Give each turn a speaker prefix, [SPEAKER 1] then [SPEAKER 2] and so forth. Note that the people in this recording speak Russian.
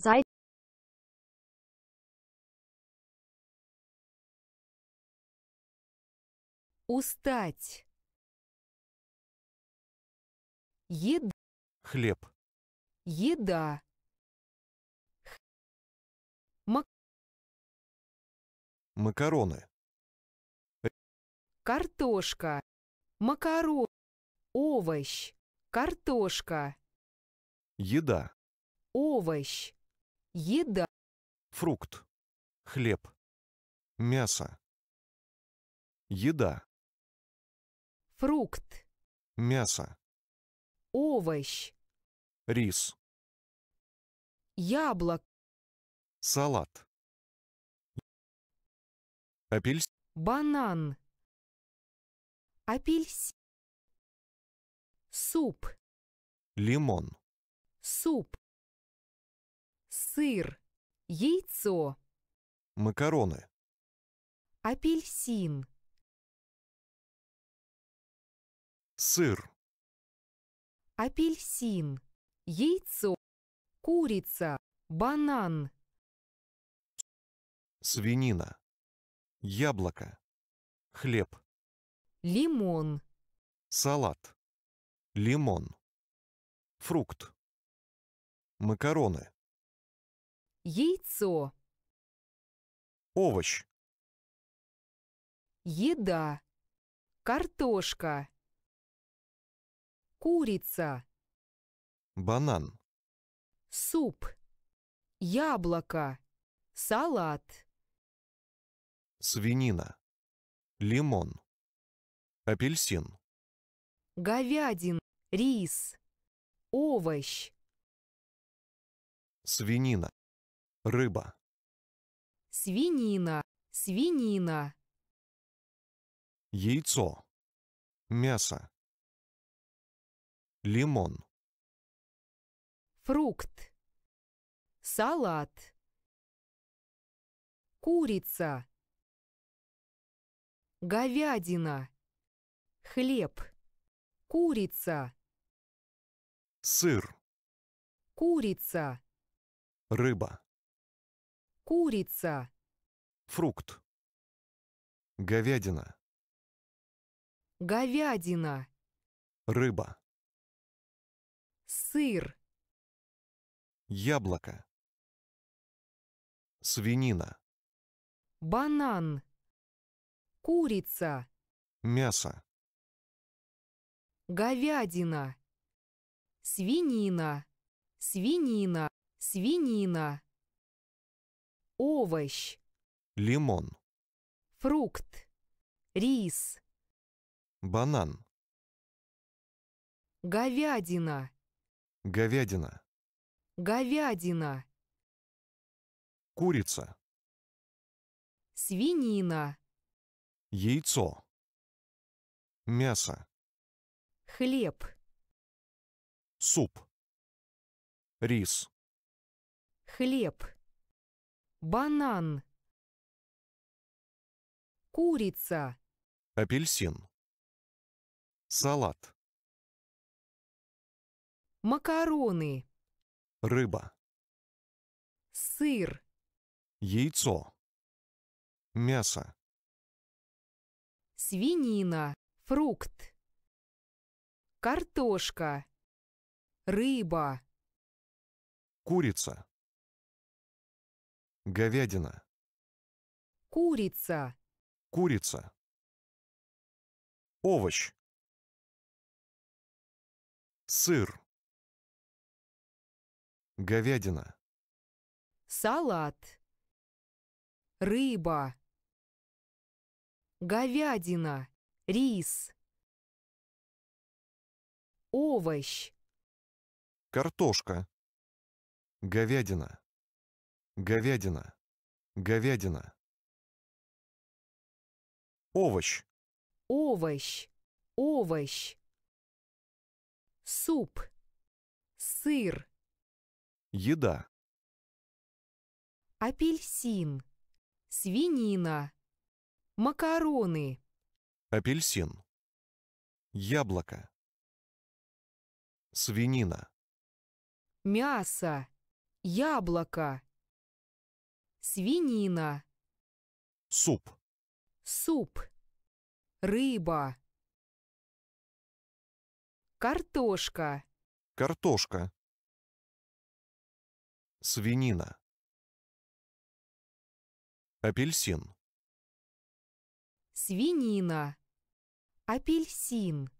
[SPEAKER 1] Sei Устать. Ед. Хлеб. Еда. Х... Мак.
[SPEAKER 2] Макароны.
[SPEAKER 1] Картошка. Макарон. Овощ. Картошка. Еда. Овощ. Еда. Фрукт.
[SPEAKER 2] Хлеб. Мясо. Еда.
[SPEAKER 1] Фрукт.
[SPEAKER 2] Мясо.
[SPEAKER 1] Овощ. Рис. Яблок.
[SPEAKER 2] Салат. Апельсин.
[SPEAKER 1] Банан. Апельсин. Суп. Лимон. Суп сыр, яйцо,
[SPEAKER 2] макароны,
[SPEAKER 1] апельсин, сыр, апельсин, яйцо, курица, банан,
[SPEAKER 2] свинина, яблоко, хлеб,
[SPEAKER 1] лимон,
[SPEAKER 2] салат, лимон, фрукт, макароны.
[SPEAKER 1] Яйцо. Овощ. Еда. Картошка. Курица.
[SPEAKER 2] Банан.
[SPEAKER 1] Суп. Яблоко. Салат.
[SPEAKER 2] Свинина. Лимон. Апельсин.
[SPEAKER 1] Говядин. Рис. Овощ.
[SPEAKER 2] Свинина. Рыба.
[SPEAKER 1] Свинина, свинина.
[SPEAKER 2] Яйцо. Мясо. Лимон.
[SPEAKER 1] Фрукт. Салат. Курица. Говядина. Хлеб. Курица. Сыр. Курица. Рыба. Курица.
[SPEAKER 2] Фрукт. Говядина.
[SPEAKER 1] Говядина. Рыба. Сыр.
[SPEAKER 2] Яблоко. Свинина.
[SPEAKER 1] Банан. Курица. Мясо. Говядина. Свинина. Свинина. Свинина овощ, лимон, фрукт, рис,
[SPEAKER 2] банан,
[SPEAKER 1] говядина,
[SPEAKER 2] говядина,
[SPEAKER 1] говядина,
[SPEAKER 2] курица,
[SPEAKER 1] свинина,
[SPEAKER 2] яйцо, мясо, хлеб, суп, рис,
[SPEAKER 1] хлеб. Банан. Курица.
[SPEAKER 2] Апельсин. Салат.
[SPEAKER 1] Макароны. Рыба. Сыр.
[SPEAKER 2] Яйцо. Мясо.
[SPEAKER 1] Свинина. Фрукт. Картошка. Рыба.
[SPEAKER 2] Курица. Говядина.
[SPEAKER 1] Курица.
[SPEAKER 2] Курица. Овощ. Сыр. Говядина.
[SPEAKER 1] Салат. Рыба. Говядина. Рис. Овощ.
[SPEAKER 2] Картошка. Говядина. Говядина. Говядина. Овощ.
[SPEAKER 1] Овощ. Овощ. Суп. Сыр. Еда. Апельсин. Свинина. Макароны.
[SPEAKER 2] Апельсин. Яблоко. Свинина.
[SPEAKER 1] Мясо. Яблоко свинина. Суп. Суп. Рыба. Картошка.
[SPEAKER 2] Картошка. Свинина. Апельсин.
[SPEAKER 1] Свинина. Апельсин.